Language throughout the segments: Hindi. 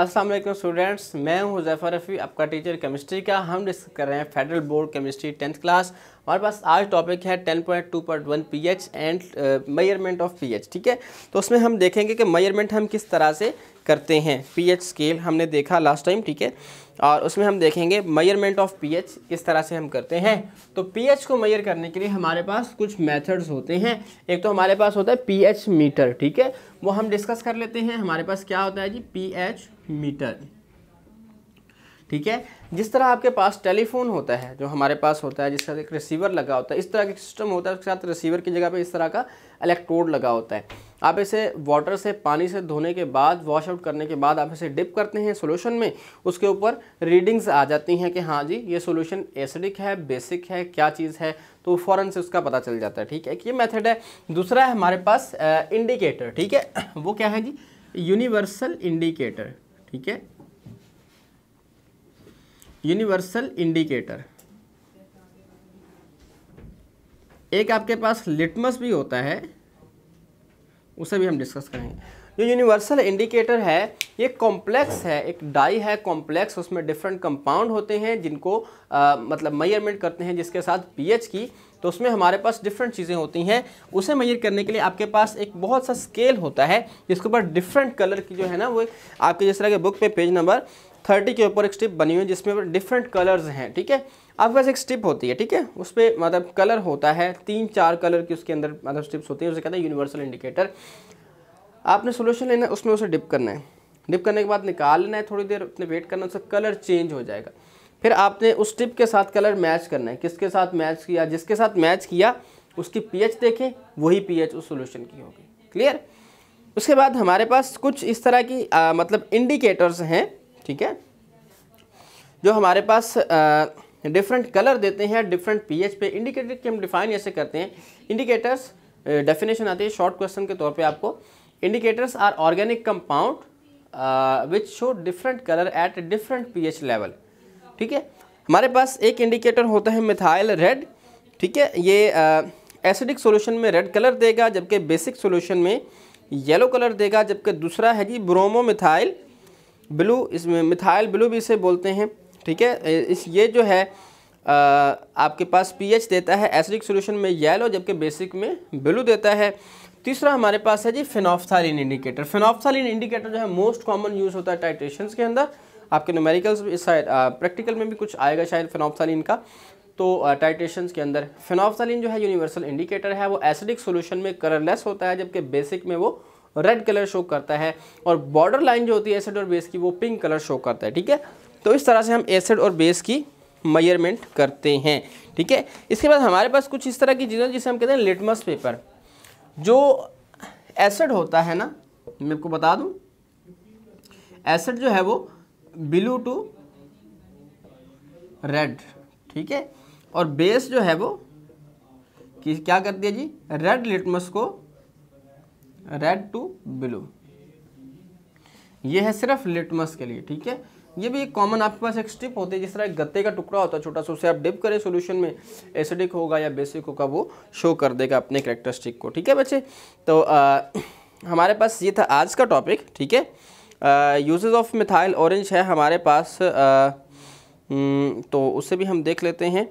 असलम स्टूडेंट्स मैं हूं जैफ़र रफ़ी आपका टीचर केमिस्ट्री का हम डिस्कस कर रहे हैं federal board chemistry tenth class हमारे पास आज टॉपिक है 10.2.1 H and measurement of H ठीक है तो उसमें हम देखेंगे कि मेयरमेंट हम किस तरह से करते हैं एच स्केल हमने देखा लास्ट टाइम ठीक है और उसमें हम देखेंगे मयरमेंट ऑफ पीएच किस तरह से हम करते हैं तो पीएच को मयर करने के लिए हमारे पास कुछ मेथड्स होते हैं एक तो हमारे पास होता है पीएच मीटर ठीक है वो हम डिस्कस कर लेते हैं हमारे पास क्या होता है जी पीएच मीटर ठीक है जिस तरह आपके पास टेलीफोन होता है जो हमारे पास होता है तरह एक रिसीवर लगा होता है इस तरह का सिस्टम होता है उसके साथ रिसीवर की जगह पे इस तरह का इलेक्ट्रोड लगा होता है आप इसे वाटर से पानी से धोने के बाद वॉश आउट करने के बाद आप इसे डिप करते हैं सोल्यूशन में उसके ऊपर रीडिंग्स आ जाती हैं कि हाँ जी ये सोल्यूशन एसिडिक है बेसिक है क्या चीज़ है तो फ़ौरन से उसका पता चल जाता है ठीक है कि ये मेथड है दूसरा है हमारे पास इंडिकेटर ठीक है वो क्या है जी यूनिवर्सल इंडिकेटर ठीक है यूनिवर्सल इंडिकेटर एक आपके पास लिटमस भी होता है उसे भी हम डिस्कस करेंगे जो यूनिवर्सल इंडिकेटर है ये कॉम्प्लेक्स है एक डाई है कॉम्प्लेक्स उसमें डिफरेंट कंपाउंड होते हैं जिनको आ, मतलब मेयरमेंट करते हैं जिसके साथ पीएच की तो उसमें हमारे पास डिफरेंट चीज़ें होती हैं उसे मेजर करने के लिए आपके पास एक बहुत सा स्केल होता है जिसके ऊपर डिफरेंट कलर की जो है ना वो आपके जिस तरह के बुक पे पेज नंबर थर्टी के ऊपर एक स्ट्रिप बनी हुई है जिसमें डिफरेंट कलर्स हैं ठीक है आपके पास एक स्ट्रिप होती है ठीक है उस पर मतलब कलर होता है तीन चार कलर की उसके अंदर मतलब स्ट्रिप्स होती है उसे कहते हैं यूनिवर्सल इंडिकेटर आपने सोल्यूशन लेना है उसमें उसे डिप करना है डिप करने के बाद निकाल लेना है थोड़ी देर उसने वेट करना उसका कलर चेंज हो जाएगा फिर आपने उस टिप के साथ कलर मैच करना है किसके साथ मैच किया जिसके साथ मैच किया उसकी एच देखें वही एच उस सोल्यूशन की होगी क्लियर उसके बाद हमारे पास कुछ इस तरह की आ, मतलब इंडिकेटर्स हैं ठीक है जो हमारे पास डिफरेंट कलर देते हैं डिफरेंट पीएच पे इंडिकेटर की हम डिफाइन ऐसे करते हैं इंडिकेटर्स डेफिनेशन आती है शॉर्ट क्वेश्चन के तौर पे आपको indicators are organic compound which show different colour at different pH level ठीक है हमारे पास एक इंडिकेटर होता है मिथाइल रेड ठीक है ये एसिडिक uh, में रेड कलर देगा जबकि बेसिक सोल्यूशन में येलो कलर देगा जबकि दूसरा है जी ब्रोमो मिथाइल ब्लू इसमें मिथाइल ब्लू भी इसे बोलते हैं ठीक है इस ये जो है आ, आपके पास पीएच देता है एसिडिक सोल्यूशन में येलो जबकि बेसिक में ब्लू देता है तीसरा हमारे पास है जी फिनॉफ्थालिन इंडिकेटर फिनॉफ्थालिन इंडिकेटर जो है मोस्ट कॉमन यूज़ होता है टाइट्रेशन के अंदर आपके न्यूमेरिकल्स इस साइड प्रैक्टिकल में भी कुछ आएगा शायद फिनॉफ्थालिन का तो टाइट्रेशन के अंदर फिनॉफ्थालिन जो है यूनिवर्सल इंडिकेटर है वो एसिडिक सोल्यूशन में कलरलेस होता है जबकि बेसिक में वो रेड कलर शो करता है और बॉर्डर लाइन जो होती है एसिड और बेस की वो पिंक कलर शो करता है ठीक है तो इस तरह से हम एसिड और बेस की मयरमेंट करते हैं ठीक है इसके बाद हमारे पास कुछ इस तरह की चीज़ें जिसे हम कहते हैं लिटमस पेपर जो एसिड होता है ना मैं आपको बता दूं एसिड जो है वो ब्लू टू रेड ठीक है और बेस जो है वो कि क्या करती है जी रेड लिटमस को रेड टू ब्लू ये है सिर्फ लिटमस के लिए ठीक है ये भी एक कॉमन आपके पास एक स्ट्रिप होती है जिस तरह एक गत्ते का टुकड़ा होता है छोटा सा उसे आप डिप करें सोल्यूशन में एसिडिक होगा या बेसिक होगा वो शो कर देगा अपने करेक्टरिस्टिक को ठीक है बच्चे तो आ, हमारे पास ये था आज का टॉपिक ठीक है यूजेज ऑफ मिथाइल ऑरेंज है हमारे पास आ, हम्म, तो उसे भी हम देख लेते हैं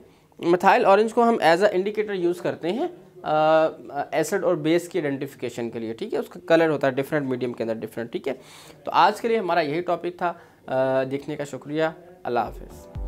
मिथाइल ऑरेंज को हम एज अ इंडिकेटर यूज़ करते हैं एसिड और बेस की आइडेंटिफिकेशन के लिए ठीक है उसका कलर होता है डिफरेंट मीडियम के अंदर डिफरेंट ठीक है तो आज के लिए हमारा यही टॉपिक था आ, देखने का शुक्रिया अल्लाह हाफिज़